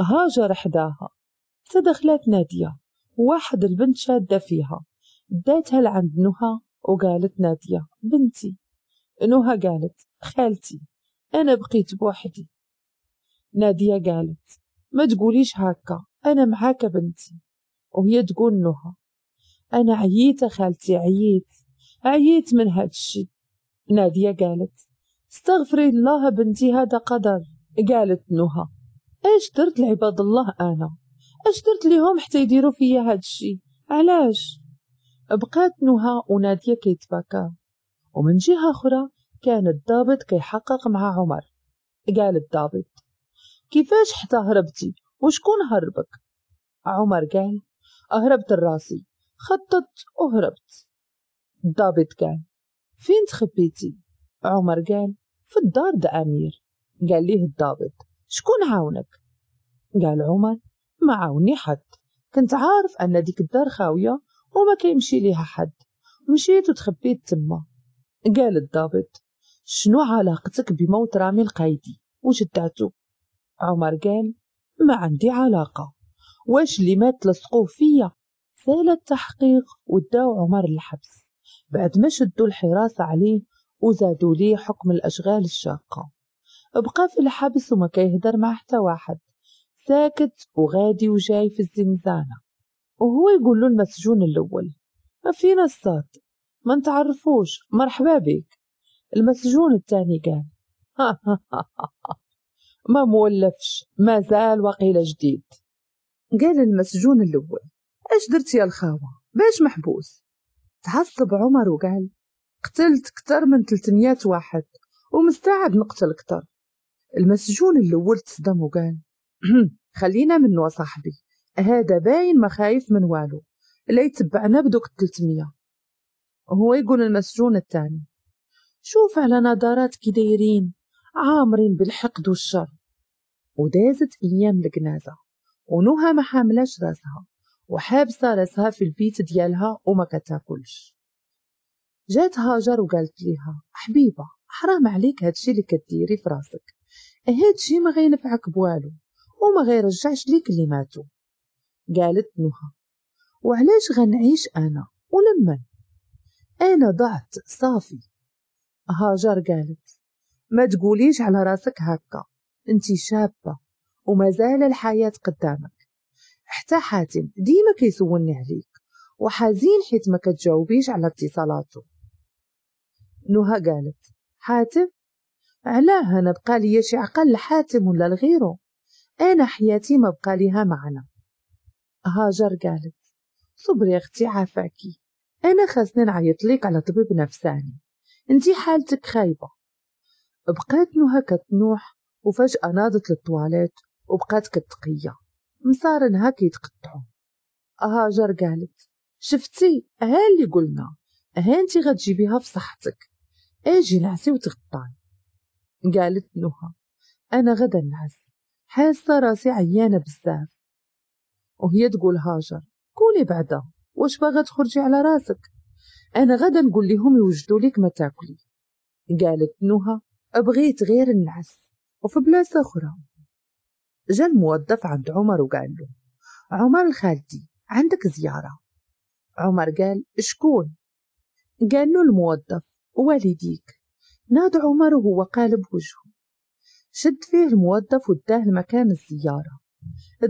هاجر حداها فدخلت نادية واحد البنت شادة فيها داتها لعند نهى وقالت نادية بنتي نهى قالت خالتي أنا بقيت بوحدي نادية قالت ما تقوليش هكا أنا معاك بنتي وهي تقول نهى أنا عييت خالتي عييت عييت من هاد الشي نادية قالت استغفري الله بنتي هذا قدر قالت نهى اش درت لعباد الله انا اش درت ليهم حتى يديروا فيا هاد الشي علاش بقات نهى وناديه كيتباكاو ومن جهه اخرى كان الضابط كيحقق مع عمر قال الضابط كيفاش حتى هربتي وشكون هربك عمر قال هربت الراسي خططت وهربت الضابط قال فين تخبيتي عمر قال في الدار د امير قال ليه الضابط شكون عاونك قال عمر ما عاوني حد كنت عارف أن ديك الدار خاوية وما كيمشي ليها حد مشيت وتخبيت تما قال الضابط شنو علاقتك بموت رامي القايدي وشدعته عمر قال ما عندي علاقة واش اللي مات لصقوه فيا سال التحقيق وداو عمر الحبس بعد ما شدوا الحراسة عليه وزادوا ليه حكم الأشغال الشاقة بقى في الحبس وما كيهدر مع حتى واحد ساكت وغادي وجاي في الزنزانة وهو يقول له المسجون الأول ما فينا الصاد ما نتعرفوش مرحبا بك المسجون الثاني قال ما مولفش ما زال وقيل جديد قال المسجون الأول اش درت يا الخاوة باش محبوس تعصب عمر وقال قتلت كتر من تلتميات واحد ومستعد نقتل كتر المسجون اللي تصدم وقال قال خلينا منه صاحبي هذا باين ما خايف من والو لا يتبعنا بدوك 300 هو يقول المسجون الثاني شوف على نظارات كي دايرين عامرين بالحقد والشر ودازت ايام الجنازه ونوها ما حاملاش راسها وحابسه راسها في البيت ديالها وما كتاكلش جات هاجر وقالت ليها حبيبه حرام عليك هادشي اللي كديري في راسك هادشي ما غينفعك بوالو وما غيرجعش ليك اللي ماتو قالت نهى وعلاش غنعيش انا ولما انا ضعت صافي هاجر قالت ما تقوليش على راسك هكا انت شابه ومازال الحياه قدامك حتى حاتم ديما كيسولني عليك وحزين حيت ما كتجاوبيش على اتصالاته نهى قالت حاتم علاه أنا بقالي شي عقل لحاتم ولا لغيرو أنا حياتي ما بقاليها معنى هاجر قالت صبري أختي عافاكي أنا نعيط ليك على طبيب نفساني انتي حالتك خايبة بقيت نوها كتنوح وفجأة ناضت للطواليت وبقات كتقية مصار نهى كيتقطعو هاجر قالت شفتي ها اللي قلنا ها انتي غتجيبيها في صحتك اجي نعسي وتغطاي قالت نهى أنا غدا نعس حاسة راسي عيانة بزاف وهي تقول هاجر قولي بعدا واش باغا تخرجي على راسك أنا غدا نقول لهم يوجدوا لك ما تاكلي قالت نهى بغيت غير النعس وفي بلاصة أخرى جا الموظف عند عمر وقال له عمر الخالدي عندك زيارة عمر قال شكون قال له الموظف والديك ناد وهو قالب وجهه شد فيه الموظف وداه لمكان الزيارة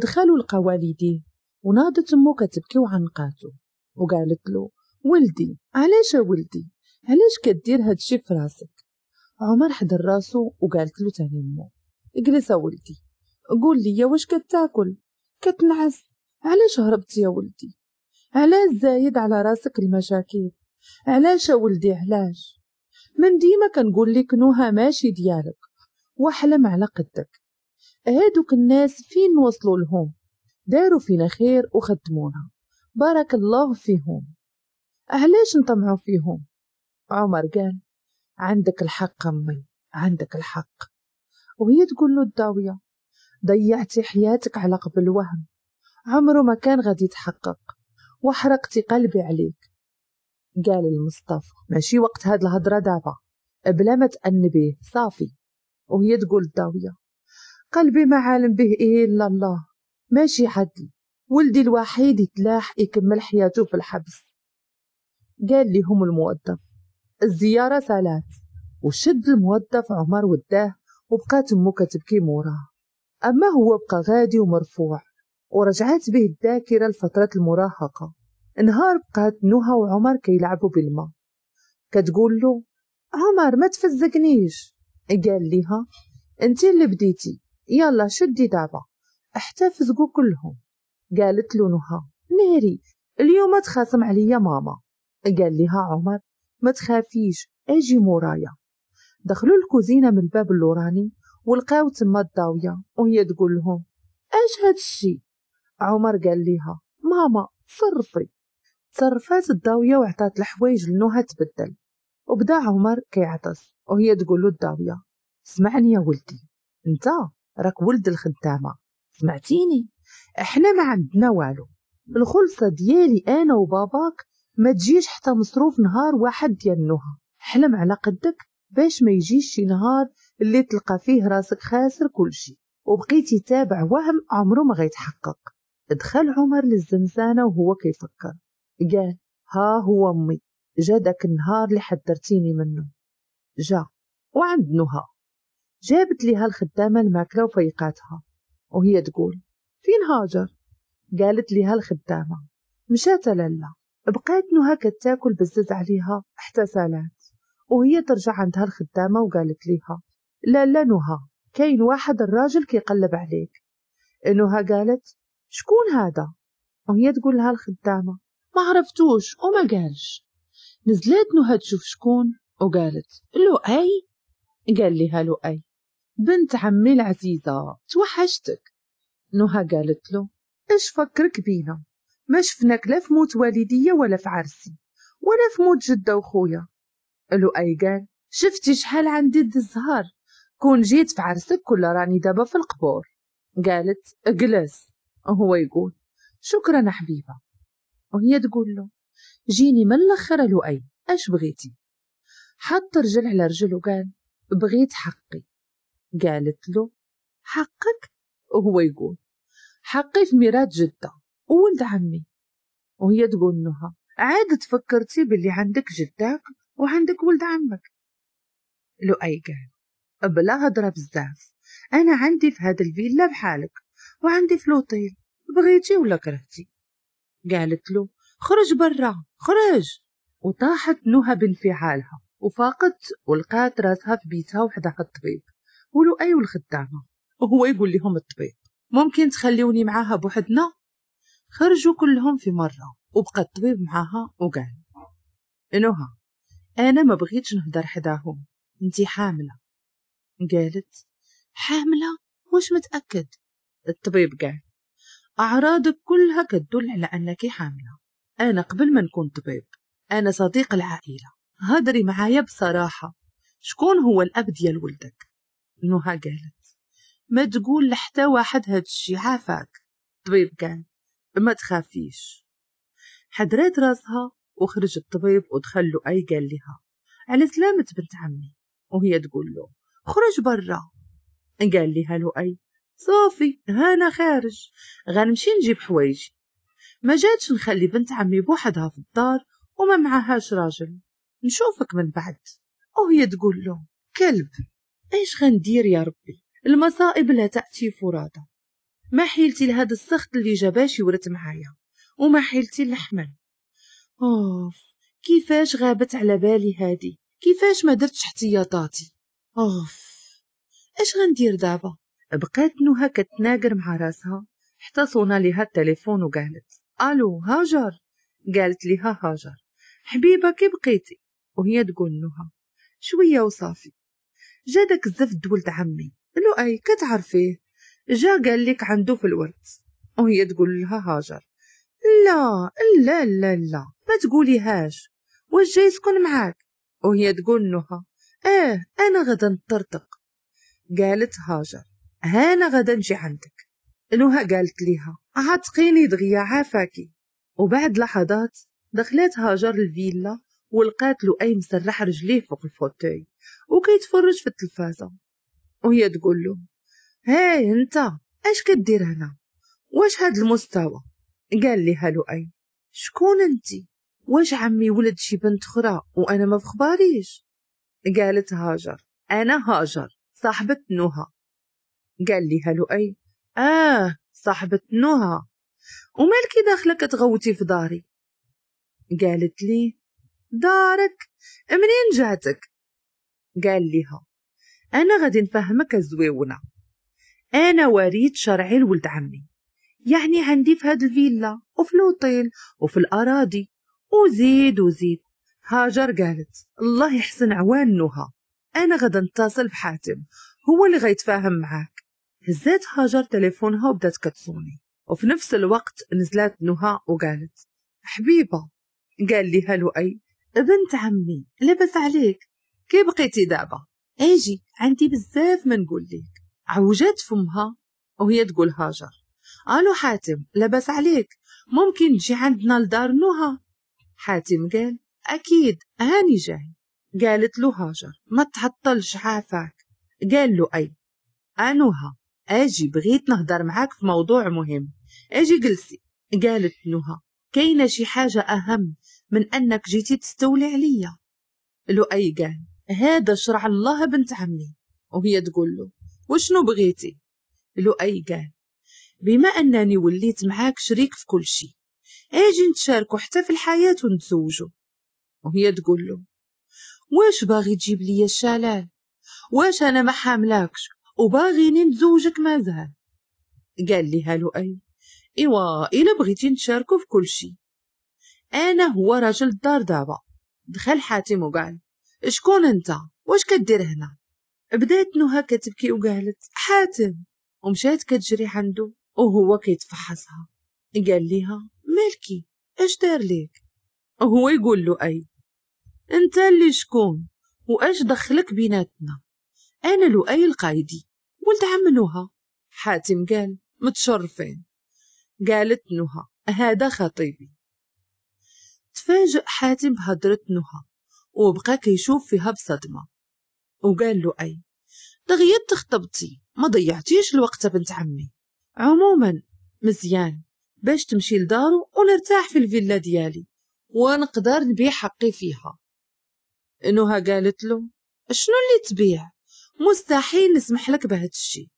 دخلوا القواليدي ونادت أمه كتبكي وعنقاته وقالت له ولدي علاش يا ولدي علاش كدير هادشي في راسك عمر حضر راسو وقالت له تاني أمه اجلس يا ولدي قول لي واش كتاكل كتنعس علاش هربت يا ولدي علاش زايد على راسك المشاكل علاش يا ولدي علاش من ديما كنقول لك نوها ماشي ديالك واحلم على قدك هادوك الناس فين وصلوا لهم داروا فينا خير وخدمونا بارك الله فيهم علاش نطمعوا فيهم عمر قال عندك الحق امي عندك الحق وهي تقول له الداويه ضيعتي حياتك على قبل وهم عمره ما كان غادي يتحقق وحرقتي قلبي عليك قال المصطفى ماشي وقت هاد الهضرة دابا بلا ما تأنبيه صافي وهي تقول الضاوية قلبي ما عالم به إيه إلا الله ماشي عدل ولدي الوحيد يتلاح يكمل حياته في الحبس قال ليهم الموظف الزيارة سالات وشد الموظف عمر وداه وبقات امه كتبكي موراه اما هو بقى غادي ومرفوع ورجعت به الذاكرة لفترة المراهقة نهار بقات نوها وعمر كيلعبوا بالماء كتقول له عمر ما تفزقنيش قال ليها انت اللي بديتي يلا شدي دابا احتفزقوا كلهم قالت له نهى ناري اليوم تخاصم عليا ماما قال لها عمر ما تخافيش اجي مورايا دخلوا الكوزينة من الباب اللوراني ولقاو تما الضاوية وهي تقول لهم اش هاد الشي عمر قال ليها ماما صرفي تصرفات الضاوية وعطات الحوايج لنها تبدل وبدا عمر كيعطس وهي تقول له الضاوية سمعني يا ولدي انت راك ولد الخدامة سمعتيني احنا ما عندنا والو الخلصة ديالي انا وباباك ما تجيش حتى مصروف نهار واحد ديال نهى حلم على قدك باش ما يجيش شي نهار اللي تلقى فيه راسك خاسر كلشي وبقيتي تابع وهم عمره ما غيتحقق دخل عمر للزنزانة وهو كيفكر قال ها هو أمي جا داك النهار اللي حذرتيني منه جا وعند نهى جابت ليها الخدامة الماكلة وفيقاتها وهي تقول فين هاجر قالت ليها الخدامة مشات للا بقيت نهى كتاكل بزز عليها حتى سالات وهي ترجع عندها الخدامة وقالت ليها لالا نهى كاين واحد الراجل كيقلب عليك نهى قالت شكون هذا وهي تقول لها الخدامة معرفتوش عرفتوش وما قالش نزلت نهى تشوف شكون وقالت لؤي قال لها لؤي بنت عمي العزيزة توحشتك نهى قالت له ايش فكرك بينا ما شفناك لا في موت والدية ولا في عرسي ولا في موت جدة وخويا لؤي قال شفتي شحال عندي الزهر كون جيت في عرسك كل راني دابا في القبور قالت اجلس هو يقول شكرا حبيبة وهي تقول له جيني من الاخر لؤي اش بغيتي حط رجل على رجل وقال بغيت حقي قالت له حقك وهو يقول حقي في ميراث جدة وولد عمي وهي تقول لها عاد تفكرتي باللي عندك جدك وعندك ولد عمك لؤي قال بلا هضرة بزاف أنا عندي في هذا الفيلا بحالك وعندي في لوطيل بغيتي ولا كرهتي قالت له خرج برا خرج وطاحت نهى بانفعالها وفاقت ولقات راسها في بيتها وحدها الطبيب ولو أيو الخدامة وهو يقول لهم الطبيب ممكن تخليوني معاها بوحدنا خرجوا كلهم في مرة وبقى الطبيب معاها وقال نهى أنا ما بغيتش نهدر حداهم انتي حاملة قالت حاملة واش متأكد الطبيب قال أعراضك كلها كتدل على أنك حاملة أنا قبل ما نكون طبيب أنا صديق العائلة هدري معايا بصراحة شكون هو الأب ديال ولدك نهى قالت ما تقول لحتى واحد هادشي عافاك طبيب قال ما تخافيش حضرت راسها وخرج الطبيب ودخل له أي قال لها على سلامة بنت عمي وهي تقول له خرج برا قال لها لؤي صافي هانا خارج غنمشي نجيب حوايجي ما جاتش نخلي بنت عمي بوحدها في الدار وما معهاش راجل نشوفك من بعد وهي تقول له كلب ايش غندير يا ربي المصائب لا تأتي فرادى ما حيلتي لهذا السخط اللي جاباش يورث معايا وما حيلتي للحمل اوف كيفاش غابت على بالي هادي كيفاش ما درتش احتياطاتي اوف اش غندير دابا بقات نوها كتناقر مع راسها حتى صونا لها التليفون وقالت الو هاجر قالت لها هاجر حبيبه كي بقيتي وهي تقول نوها شويه وصافي جادك الزفت ولد عمي لؤي كتعرفيه جا قال لك عنده في الورد وهي تقول لها هاجر لا لا لا لا ما هاش واش جاي يسكن معاك وهي تقول نوها اه انا غدا نطرطق قالت هاجر هانا غدا نجي عندك نوها قالت ليها عاتقيني دغيا عافاكي وبعد لحظات دخلت هاجر الفيلا ولقات لؤي مسرح رجليه فوق الفوتوي وكيتفرج في التلفازة وهي تقول له هاي انت اش كدير هنا واش هاد المستوى قال لها لؤي شكون انت واش عمي ولد شي بنت اخرى وانا ما خباريش قالت هاجر انا هاجر صاحبة نهى قال ليها لؤي آه صاحبة نهى ومالك داخلة كتغوتي في داري قالت لي دارك منين جاتك قال ليها أنا غادي نفهمك الزويونة أنا وريد شرعي لولد عمي يعني عندي في هاد الفيلا وفي الوطيل وفي الأراضي وزيد وزيد هاجر قالت الله يحسن عوان نهى أنا غادي نتصل بحاتم هو اللي غيتفاهم معاك هزيت هاجر تليفونها وبدت كتصوني وفي نفس الوقت نزلت نهى وقالت حبيبة قال لي أي بنت عمي لبس عليك كي بقيتي دابا اجي عندي بزاف ما نقول لك عوجات فمها وهي تقول هاجر الو حاتم لبس عليك ممكن تجي عندنا لدار نهى حاتم قال اكيد هاني جاي قالت له هاجر ما تعطلش عافاك قال له اي انوها اجي بغيت نهضر معاك في موضوع مهم اجي جلسي قالت نهى كاينه شي حاجه اهم من انك جيتي تستولي عليا لؤي قال هذا شرع الله بنت عمي وهي تقول له وشنو بغيتي لؤي قال بما انني وليت معاك شريك في كل شيء اجي نتشاركوا حتى في الحياه ونتزوجوا وهي تقول له واش باغي تجيب لي الشلال واش انا ما حاملاكش وباغي نتزوجك مع قال لها لؤي إيوا إلا بغيتي نتشاركو في كل شي أنا هو راجل الدار دابا دخل حاتم وقال شكون انت واش كدير هنا بدات نهى كتبكي وقالت حاتم ومشات كتجري عنده وهو كيتفحصها قال ليها مالكي اش دار ليك هو يقول له اي انت اللي شكون واش دخلك بيناتنا انا لؤي القايدي نوها حاتم قال متشرفين قالت نهى هذا خطيبي تفاجأ حاتم بهدرة نهى وبقى كيشوف فيها بصدمة وقال له أي تغيرت تخطبتي ما ضيعتيش الوقت بنت عمي عموما مزيان باش تمشي لدارو ونرتاح في الفيلا ديالي ونقدر نبيع حقي فيها نهى قالت له شنو اللي تبيع مستحيل نسمح لك بهذا الشيء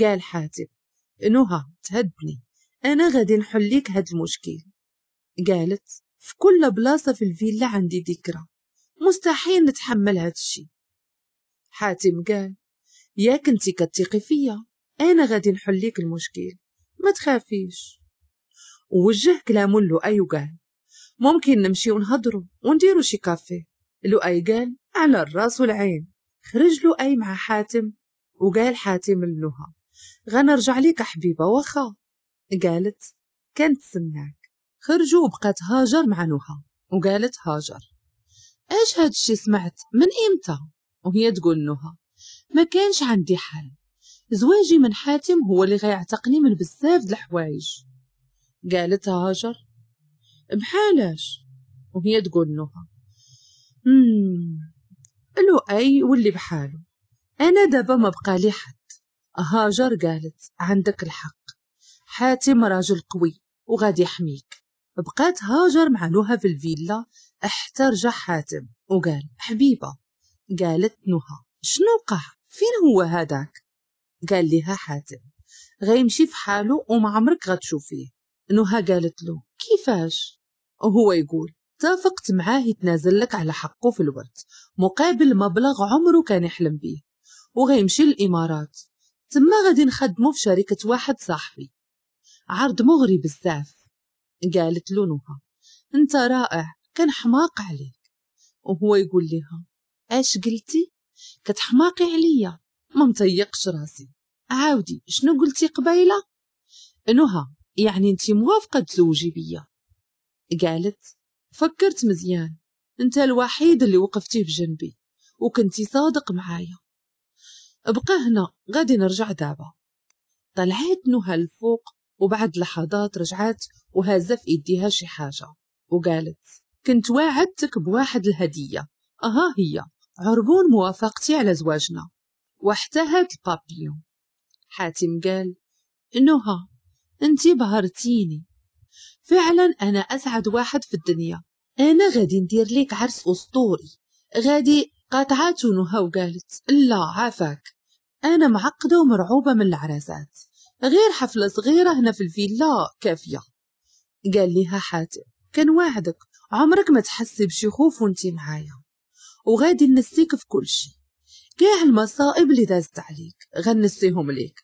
قال حاتم نهى تهدني انا غادي نحل لك هاد المشكل قالت في كل بلاصه في الفيلا عندي ذكرى مستحيل نتحمل هاد الشيء حاتم قال يا كنتي كتيقي فيا انا غادي نحل لك المشكل ما تخافيش ووجه كلامه لؤي وقال ممكن نمشي ونهضروا ونديروا شي كافي لؤي قال على الراس والعين خرج له أي مع حاتم وقال حاتم لنهى غنرجع ليك حبيبة وخا قالت كانت سمعك خرجوا وبقت هاجر مع نهى وقالت هاجر ايش هادشي سمعت من امتى وهي تقول نهى ما كانش عندي حل زواجي من حاتم هو اللي غيعتقني من بزاف د الحوايج قالت هاجر بحالاش وهي تقول نهى لؤي أي واللي بحاله أنا دابا ما بقالي حد هاجر قالت عندك الحق حاتم راجل قوي وغادي يحميك بقات هاجر مع نهى في الفيلا حتى رجع حاتم وقال حبيبة قالت نهى شنو وقع فين هو هذاك قال لها حاتم غيمشي في حاله وما عمرك غتشوفيه نهى قالت له كيفاش وهو يقول اتفقت معاه يتنازل لك على حقه في الورد مقابل مبلغ عمره كان يحلم بيه وغيمشي الإمارات تما غادي نخدمه في شركة واحد صاحبي عرض مغري بزاف قالت له نهى انت رائع كان حماق عليك وهو يقول لها اش قلتي كتحماقي عليا ما مطيقش راسي عاودي شنو قلتي قبيله نهى يعني انت موافقه تزوجي بيا قالت فكرت مزيان انت الوحيد اللي وقفتي بجنبي وكنتي صادق معايا ابقى هنا غادي نرجع دابا طلعت نهى الفوق وبعد لحظات رجعت وهزف في ايديها شي حاجة وقالت كنت واعدتك بواحد الهدية اها هي عربون موافقتي على زواجنا وحتى هاد البابليون حاتم قال نهى انتي بهرتيني فعلا أنا أسعد واحد في الدنيا أنا غادي ندير ليك عرس أسطوري غادي قاطعات نهى وقالت لا عافاك أنا معقدة ومرعوبة من العرسات غير حفلة صغيرة هنا في الفيلا كافية قال ليها حاتم كان واعدك عمرك ما تحسي بشي خوف وانتي معايا وغادي ننسيك في كل شي كاع المصائب اللي دازت عليك غنسيهم ليك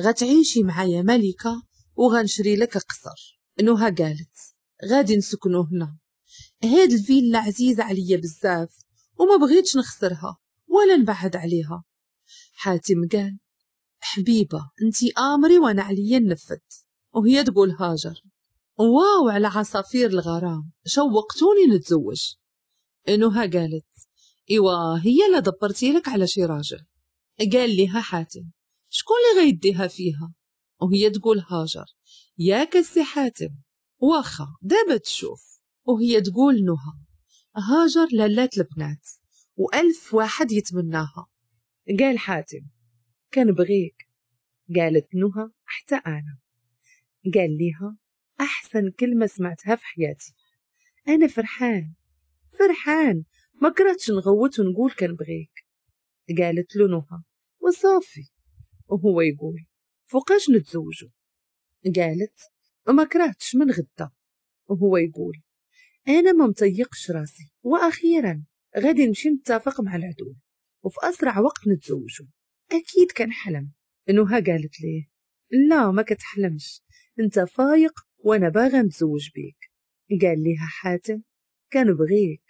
غتعيشي معايا ملكة وغنشري لك قصر نوها قالت غادي نسكنو هنا هاد الفيلا عزيزة عليا بزاف وما بغيتش نخسرها ولا نبعد عليها حاتم قال حبيبة انتي آمري وانا عليا نفت وهي تقول هاجر واو على عصافير الغرام شوقتوني نتزوج نهى قالت ايوا هي لا دبرتي لك على شي راجل قال لها حاتم شكون اللي غيديها فيها وهي تقول هاجر ياك السي حاتم واخا دابا تشوف وهي تقول نهى هاجر لالات البنات وألف واحد يتمناها قال حاتم كان بغيك قالت نهى حتى أنا قال ليها أحسن كلمة سمعتها في حياتي أنا فرحان فرحان ما كرهتش نغوت ونقول كنبغيك قالت له نهى وصافي وهو يقول فوقاش نتزوجوا قالت ما كرهتش من غدا وهو يقول أنا ما مطيقش راسي وأخيرا غادي نمشي نتفق مع العدو وفي أسرع وقت نتزوجوا أكيد كان حلم إنها قالت ليه لا ما كتحلمش انت فايق وانا باغا نتزوج بيك قال ليها حاتم كنبغيك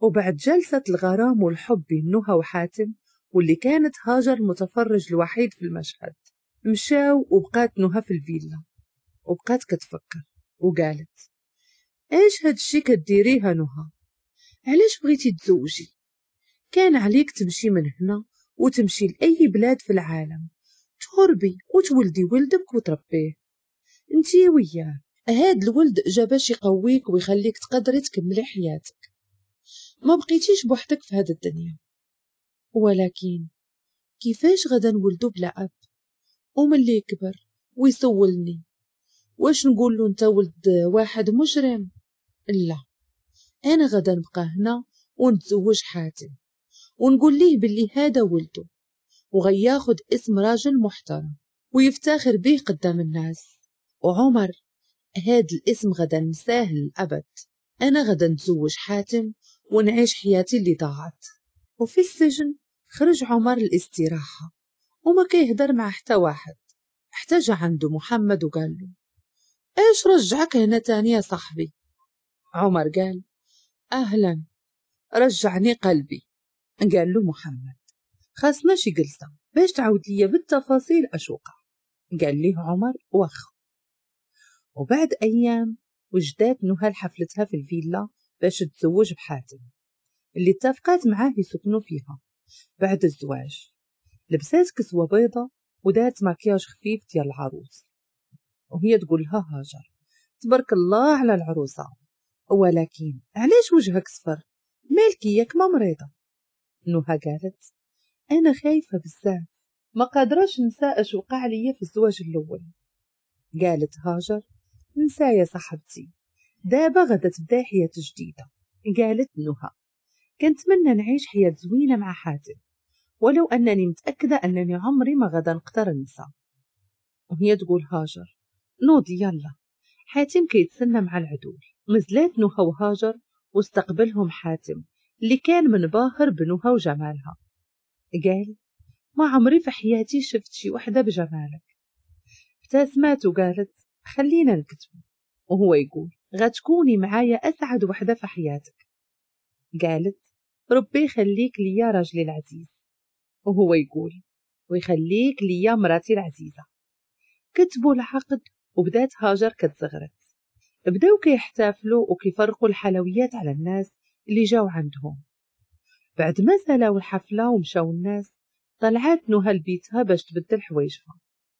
وبعد جلسة الغرام والحب بين نوها وحاتم واللي كانت هاجر المتفرج الوحيد في المشهد مشاو وبقات نوها في الفيلا وبقات كتفكر وقالت ايش هاد الشي كديريه نهى علاش بغيتي تزوجي كان عليك تمشي من هنا وتمشي لأي بلاد في العالم تهربي وتولدي ولدك وتربيه انتي وياه هاد الولد جا باش يقويك ويخليك تقدري تكملي حياتك ما بقيتيش بوحدك في هاد الدنيا ولكن كيفاش غدا نولدو بلا أب وملي يكبر ويسولني واش نقول له انت ولد واحد مجرم لا انا غدا نبقى هنا ونتزوج حاتم ونقول ليه باللي هذا ولده وغياخد اسم راجل محترم ويفتخر به قدام الناس وعمر هاد الاسم غدا نساه الأبد أنا غدا نتزوج حاتم ونعيش حياتي اللي ضاعت وفي السجن خرج عمر الاستراحة وما كيهدر مع حتى واحد احتاج عنده محمد وقال له إيش رجعك هنا تاني يا صاحبي عمر قال أهلا رجعني قلبي قال له محمد خاصنا شي جلسة باش تعاود لي بالتفاصيل أشوقة قال ليه عمر واخا وبعد أيام وجدات نهى حفلتها في الفيلا باش تتزوج بحاتم اللي اتفقات معاه يسكنوا فيها بعد الزواج لبسات كسوة بيضة ودارت مكياج خفيف ديال العروس وهي تقول لها هاجر تبارك الله على العروسة ولكن علاش وجهك صفر مالك ياك ما مريضة نوها قالت أنا خايفة بزاف ما قادراش نسى اش وقع ليا في الزواج الأول قالت هاجر نسى يا صاحبتي دابا غدا تبدا حياة جديدة قالت نهى كنتمنى نعيش حياة زوينة مع حاتم ولو أنني متأكدة أنني عمري ما غدا نقدر ننسى وهي تقول هاجر نوض يلا حاتم كيتسنى مع العدول نزلات نوها وهاجر واستقبلهم حاتم اللي كان من باهر بنوها وجمالها قال ما عمري في حياتي شفت شي وحدة بجمالك ابتسمت وقالت خلينا نكتب وهو يقول غتكوني معايا أسعد وحدة في حياتك قالت ربي يخليك ليا راجلي العزيز وهو يقول ويخليك ليا مراتي العزيزة كتبوا العقد وبدات هاجر كتزغرت بداو كيحتفلوا وكيفرقوا الحلويات على الناس اللي جاو عندهم بعد ما سالاو الحفله ومشاو الناس طلعت نهى لبيتها باش تبدل حوايجها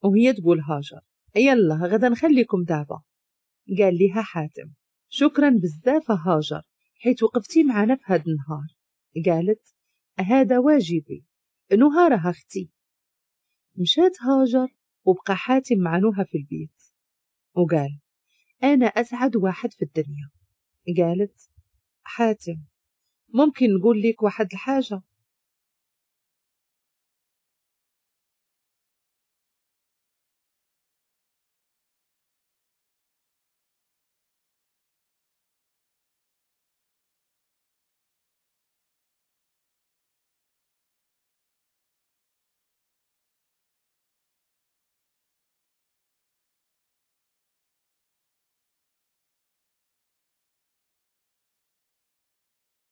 وهي تقول هاجر يلا غدا نخليكم دابا قال ليها حاتم شكرا بزاف هاجر حيت وقفتي معنا في هاد النهار قالت هذا واجبي نهارها راها اختي مشات هاجر وبقى حاتم مع نوها في البيت وقال أنا أسعد واحد في الدنيا قالت حاتم ممكن نقول لك واحد الحاجة